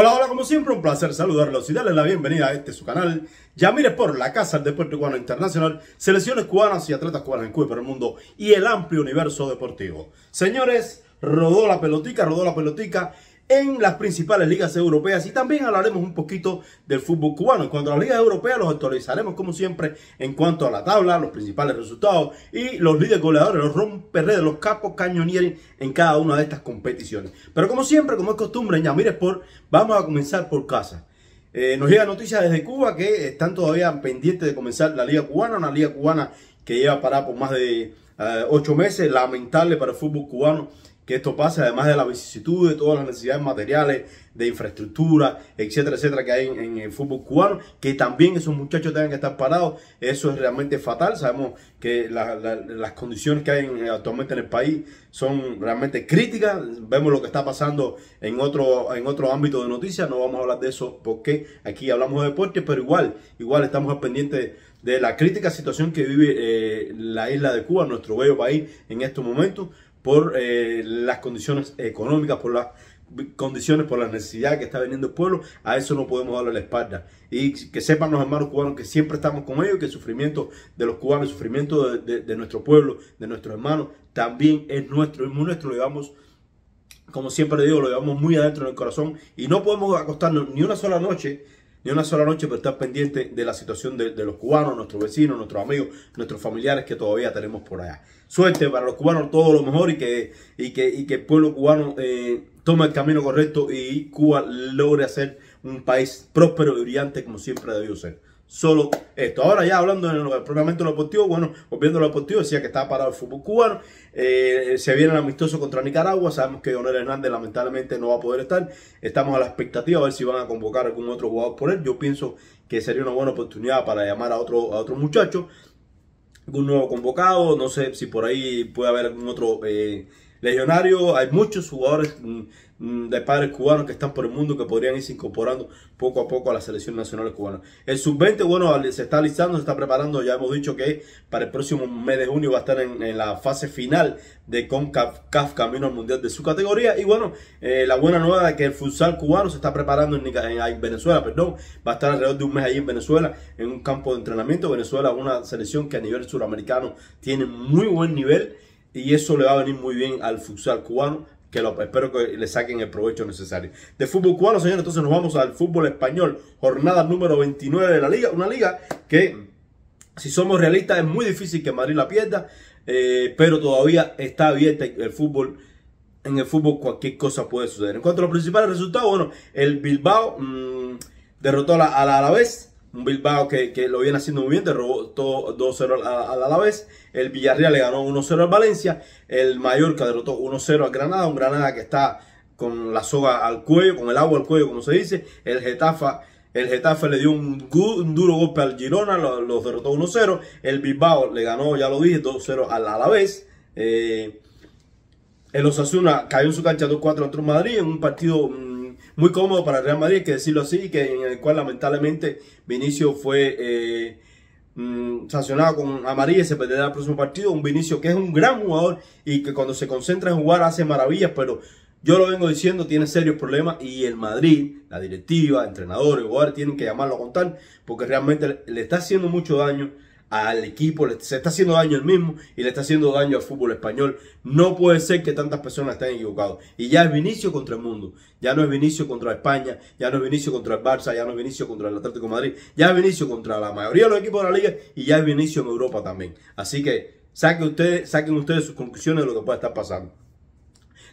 Hola, hola, como siempre, un placer saludarlos y darles la bienvenida a este su canal. Ya mire por la Casa del Deporte Cubano Internacional, selecciones cubanas y atletas cubanas en Cuba y el mundo y el amplio universo deportivo. Señores, rodó la pelotica, rodó la pelotica en las principales ligas europeas y también hablaremos un poquito del fútbol cubano. En cuanto a las ligas europeas, los actualizaremos como siempre en cuanto a la tabla, los principales resultados y los líderes goleadores, los romperredes, los capos cañonieros en cada una de estas competiciones. Pero como siempre, como es costumbre en Yamir Sport, vamos a comenzar por casa. Eh, nos llega noticias desde Cuba que están todavía pendientes de comenzar la Liga Cubana, una Liga Cubana que lleva parada por más de 8 eh, ocho meses, lamentable para el fútbol cubano que esto pase, además de la vicisitud, de todas las necesidades materiales, de infraestructura, etcétera, etcétera, que hay en, el fútbol cubano, que también esos muchachos tengan que estar parados, eso es realmente fatal, sabemos que las condiciones que hay actualmente en el país son realmente críticas, vemos lo que está pasando en otro, en otro ámbito de noticias, no vamos a hablar de eso porque aquí hablamos de deporte, pero igual, igual estamos pendientes de la crítica situación que vive eh, la isla de Cuba, nuestro bello país en estos momentos por eh, las condiciones económicas, por las condiciones, por la necesidad que está vendiendo el pueblo, a eso no podemos darle la espalda. Y que sepan los hermanos cubanos que siempre estamos con ellos, que el sufrimiento de los cubanos, el sufrimiento de, nuestro pueblo, de nuestros hermanos, también es nuestro, es nuestro, lo llevamos como siempre le digo, lo llevamos muy adentro en corazón y no podemos acostarnos ni una sola noche ni una sola noche pero pues, estar pendiente de la situación de, los cubanos, nuestros vecinos, nuestros amigos, nuestros familiares que todavía tenemos por allá. Suerte para los cubanos, todo lo mejor y que, y que, que el pueblo cubano eh, tome el camino correcto y Cuba logre hacer un país próspero y brillante como siempre debió ser solo esto. Ahora ya hablando en lo, propiamente de deportivo, bueno, volviendo a lo deportivo, decía que estaba parado el fútbol cubano, eh, se viene el amistoso contra Nicaragua, sabemos que Donel Hernández lamentablemente no va a poder estar, estamos a la expectativa a ver si van a convocar algún otro jugador por él, yo pienso que sería una buena oportunidad para llamar a otro, a otro muchacho, algún nuevo convocado, no sé si por ahí puede haber algún otro... Eh, Legionario, hay muchos jugadores mm, mm, de padres cubanos que están por el mundo que podrían irse incorporando poco a poco a la selección nacional cubana. El sub-20, bueno, se está alistando, se está preparando, ya hemos dicho que para el próximo mes de junio va a estar en, la fase final de CONCACAF Camino al Mundial de su categoría. Y bueno, eh, la buena nueva es que el futsal cubano se está preparando en, en, Venezuela, perdón, va a estar alrededor de un mes ahí en Venezuela, en un campo de entrenamiento. Venezuela, una selección que a nivel suramericano tiene muy buen nivel y eso le va a venir muy bien al futsal cubano, que espero que le saquen el provecho necesario. De fútbol cubano, señores, entonces nos vamos al fútbol español, jornada número 29 de la liga, una liga que, si somos realistas, es muy difícil que Madrid la pierda, eh, pero todavía está abierta el fútbol en el fútbol cualquier cosa puede suceder. En cuanto a los principales resultados, bueno, el Bilbao mm, derrotó a la, a la Alavés un Bilbao que, que, lo viene haciendo muy bien, derrotó 2-0 al Alavés, el Villarreal le ganó 1-0 al Valencia, el Mallorca derrotó 1-0 al Granada, un Granada que está con la soga al cuello, con el agua al cuello, como se dice, el Getafa. El Getafe le dio un, duro golpe al Girona, los lo derrotó 1-0. El Bilbao le ganó, ya lo dije, 2-0 al Alavés. vez eh, el Osasuna cayó en su cancha 2-4 contra Madrid en un partido mm, muy cómodo para el Real Madrid, que decirlo así, que en el cual lamentablemente Vinicio fue eh, mm, sancionado con amarilla y se perderá el próximo partido. Un Vinicio que es un gran jugador y que cuando se concentra en jugar hace maravillas, pero yo lo vengo diciendo, tiene serios problemas y el Madrid, la directiva, entrenadores, jugadores tienen que llamarlo a contar porque realmente le está haciendo mucho daño al equipo, se está haciendo daño el mismo y le está haciendo daño al fútbol español. No puede ser que tantas personas estén equivocadas. Y ya es Vinicio contra el mundo, ya no es Vinicio contra España, ya no es Vinicio contra el Barça, ya no es Vinicio contra el Atlético Madrid, ya es Vinicio contra la mayoría de los equipos de la liga y ya es Vinicio en Europa también. Así que saquen ustedes, saquen ustedes sus conclusiones de lo que puede estar pasando.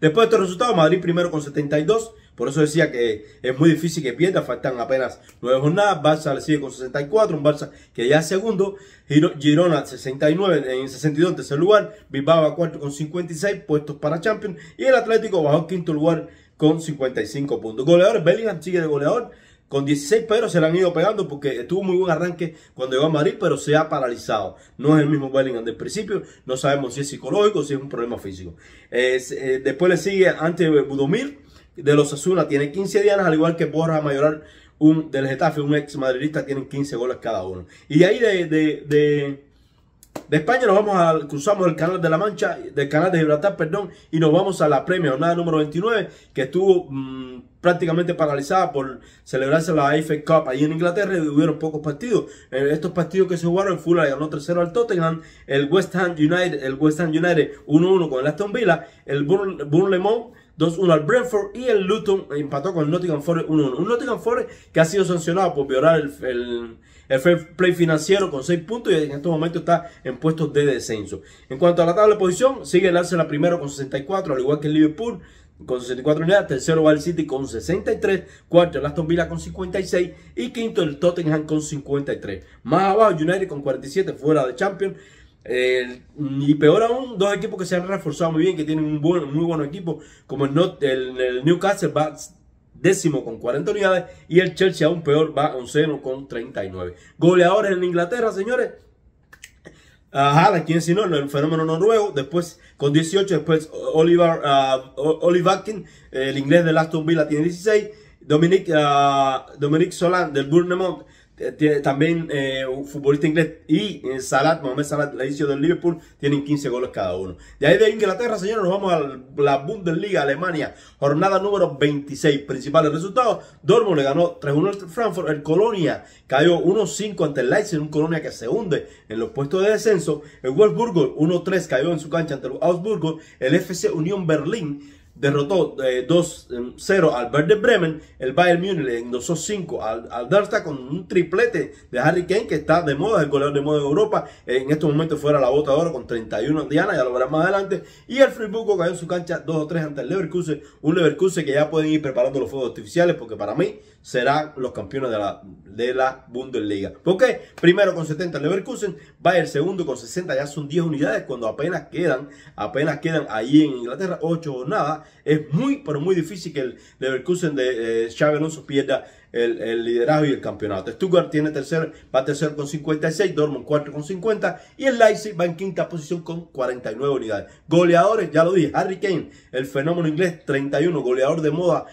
Después de este resultado, Madrid primero con 72, por eso decía que es muy difícil que pierda, faltan apenas nueve jornadas. Barça le sigue con 64, un Barça que ya es segundo. Girona 69, en 62 en tercer lugar. Bilbao a cuarto con 56 puestos para Champions. Y el Atlético bajó en quinto lugar con 55 puntos. Goleadores. Bellingham sigue de goleador con 16 pero se le han ido pegando porque tuvo muy buen arranque cuando llegó a Madrid, pero se ha paralizado. No es el mismo Bellingham del principio, no sabemos si es psicológico, si es un problema físico. Eh, después le sigue ante Budomir de los Asuna tiene 15 dianas, al igual que Borja Mayoral un, del Getafe, un ex madridista, tienen 15 goles cada uno. Y de ahí de, de, España nos vamos al, cruzamos el canal de la Mancha, del canal de Gibraltar, perdón, y nos vamos a la premia, jornada número 29, que estuvo mm, prácticamente paralizada por celebrarse la FA Cup ahí en Inglaterra y hubieron pocos partidos. Eh, estos partidos que se jugaron, el Fulham ganó 3-0 al Tottenham, el West Ham United, el West Ham United 1-1 con el Aston Villa, el Burnley 2-1 al Brentford y el Luton empató con el Nottingham Forest 1-1. Un Nottingham Forest que ha sido sancionado por violar el, fair play financiero con 6 puntos y en estos momentos está en puestos de descenso. En cuanto a la tabla de posición, sigue el Arsenal primero con 64, al igual que el Liverpool con 64 unidades, tercero va el City con 63, cuarto el Aston Villa con 56 y quinto el Tottenham con 53. Más abajo United con 47 fuera de Champions. Eh, y peor aún, dos equipos que se han reforzado muy bien, que tienen un buen, muy buen equipo, como el, Newcastle va décimo con 40 unidades y el Chelsea aún peor va onceno con 39. Goleadores en Inglaterra, señores. Ajá, quien si no, el fenómeno noruego, después con 18, después Oliver, ah, Oliver Atkin, el inglés de Aston Villa tiene 16, Dominic, ah, Dominic Solán del Bournemouth también eh, un futbolista inglés y eh, Salat, Mohamed Salat, la inicio del Liverpool, tienen 15 goles cada uno. De ahí de Inglaterra, señores, nos vamos a la Bundesliga, Alemania, jornada número 26. Principales resultados, Dortmund le ganó 3-1 al Frankfurt, el Colonia cayó 1-5 ante el Leipzig, un Colonia que se hunde en los puestos de descenso. El Wolfsburg 1-3 cayó en su cancha ante el Augsburgo, el FC Unión Berlín derrotó 2-0 eh, em, al Verde Bremen. El Bayern Múnich le endosó 5 al, al con un triplete de Harry Kane, que está de moda, es el goleador de moda de Europa. en estos momentos fuera la bota de oro con 31 Diana, ya lo verán más adelante. Y el Freiburg cayó en su cancha 2-3 ante el Leverkusen. Un Leverkusen que ya pueden ir preparando los fuegos artificiales, porque para mí serán los campeones de la, de la Bundesliga. ¿Por qué? Primero con 70 el Leverkusen, Bayern segundo con 60, ya son 10 unidades cuando apenas quedan, apenas quedan ahí en Inglaterra 8 nada. Es muy, pero muy difícil que el Leverkusen de eh, Xabi Alonso pierda el, liderazgo y el campeonato. Stuttgart tiene tercer, va tercero con 56, Dortmund 4 con 50 y el Leipzig va en quinta posición con 49 unidades. Goleadores, ya lo dije, Harry Kane, el fenómeno inglés, 31, goleador de moda,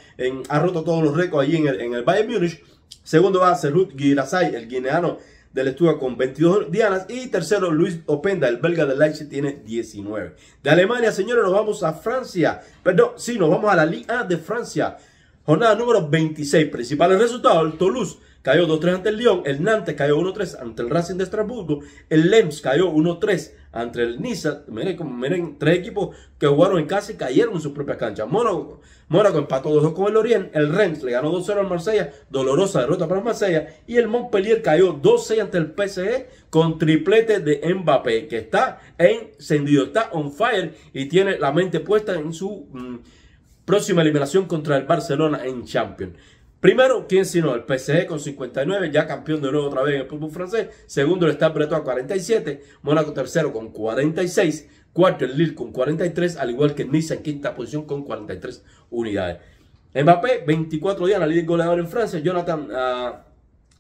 ha roto todos los récords allí en el, en el Bayern Múnich. Segundo va a ser ser Girasay, el guineano, la estuva con 22 dianas. Y tercero, Luis Openda, el belga de Leipzig, tiene 19. De Alemania, señores, nos vamos a Francia. Perdón, sí, nos vamos a la Liga de Francia. Jornada número 26. Principales resultados. El Toulouse cayó 2-3 ante el Lyon, el Nantes cayó 1-3 ante el Racing de Estrasburgo, el Lens cayó 1-3 ante el Niza. Miren, miren, tres equipos que jugaron en casa y cayeron en su propia cancha. Mónaco, empató 2-2 con el Orient, el Rennes le ganó 2-0 al Marsella, dolorosa derrota para el Marsella, y el Montpellier cayó 2-6 ante el PSG con triplete de Mbappé, que está encendido, está on fire y tiene la mente puesta en su... Mm, próxima eliminación contra el Barcelona en Champions. Primero, ¿quién sino? El PSG con 59, ya campeón de nuevo otra vez en el fútbol francés. Segundo, el Stade Breton a 47. Mónaco tercero con 46. Cuarto, el Lille con 43, al igual que Nice en quinta posición con 43 unidades. Mbappé, 24 días, la líder goleador en Francia. Jonathan... Ah,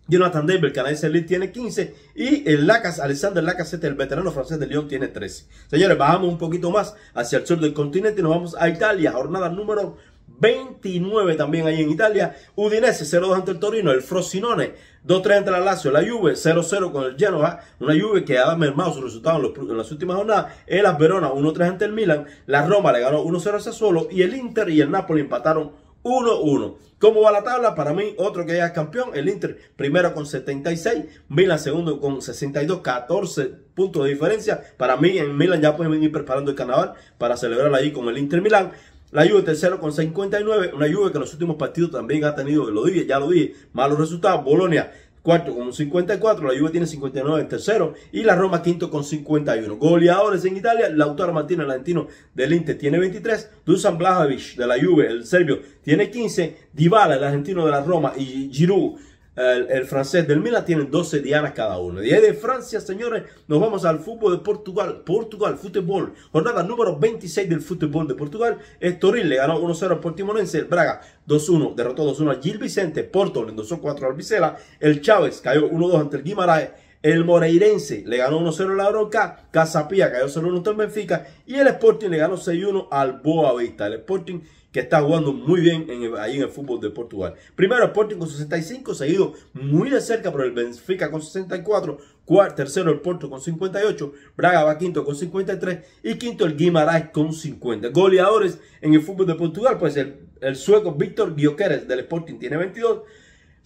Jonathan David, el canadiense Lille, tiene 15. Y el Lacas, Alexander Lacazette, el veterano francés de Lyon, tiene 13. Señores, bajamos un poquito más hacia el sur del continente. y Nos vamos a Italia, jornada número 29 también ahí en Italia. Udinese 0-2 ante el Torino, el Frosinone 2-3 ante la Lazio, la Juve 0-0 con el Genoa, una Juve que ha mermado su resultados en, las últimas jornadas. El Asverona Verona 1-3 ante el Milan, la Roma le ganó 1-0 a solo y el Inter y el Napoli empataron 1-1. ¿Cómo va la tabla? Para mí, otro que ya es campeón, el Inter primero con 76, Milan segundo con 62, 14 puntos de diferencia. Para mí, en Milan ya pueden venir preparando el carnaval para celebrar ahí con el Inter Milan. La Juve tercero con 59, una Juve que en los últimos partidos también ha tenido, lo dije, ya lo dije, malos resultados. Bolonia cuarto con 54, la Juve tiene 59 en tercero y la Roma quinto con 51. Goleadores en Italia, Lautaro Martínez, el argentino del Inter, tiene 23, Dusan Blajovic de la Juve, el serbio, tiene 15, Dybala, el argentino de la Roma y Giroud el, francés del Mila tiene 12 dianas cada uno. Y de Francia, señores, nos vamos al fútbol de Portugal. Portugal, fútbol. Jornada número 26 del fútbol de Portugal. El le ganó 1-0 al Portimonense. El Braga 2-1, derrotó 2-1 al Gil Vicente. Porto le endosó 4 al Vicela. El Chávez cayó 1-2 ante el Guimaraes. El Moreirense le ganó 1-0 a la Bronca, Casapía cayó 0-1 al Benfica y el Sporting le ganó 6-1 al Boavista. El Sporting que está jugando muy bien el, ahí en el fútbol de Portugal. Primero Sporting con 65, seguido muy de cerca por el Benfica con 64, cuarto, tercero el Porto con 58, Braga va quinto con 53 y quinto el Guimarães con 50. Goleadores en el fútbol de Portugal, pues el, sueco Víctor Gioqueres del Sporting tiene 22,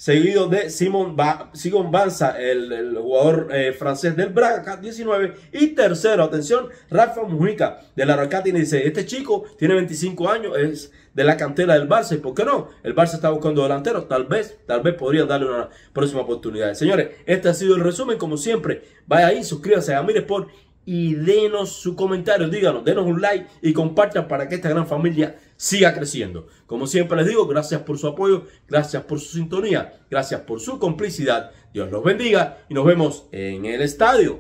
seguido de Simon, Simon Banza, el, jugador eh, francés del Braga, 19. Y tercero, atención, Rafa Mujica, del y dice, este chico tiene 25 años, es de la cantera del Barça, ¿y por qué no? El Barça está buscando delanteros, tal vez, tal vez podrían darle una próxima oportunidad. Señores, este ha sido el resumen, como siempre, vaya ahí, suscríbanse a por y denos su comentario, díganos, denos un like y compartan para que esta gran familia siga creciendo. Como siempre les digo, gracias por su apoyo, gracias por su sintonía, gracias por su complicidad. Dios los bendiga y nos vemos en el estadio.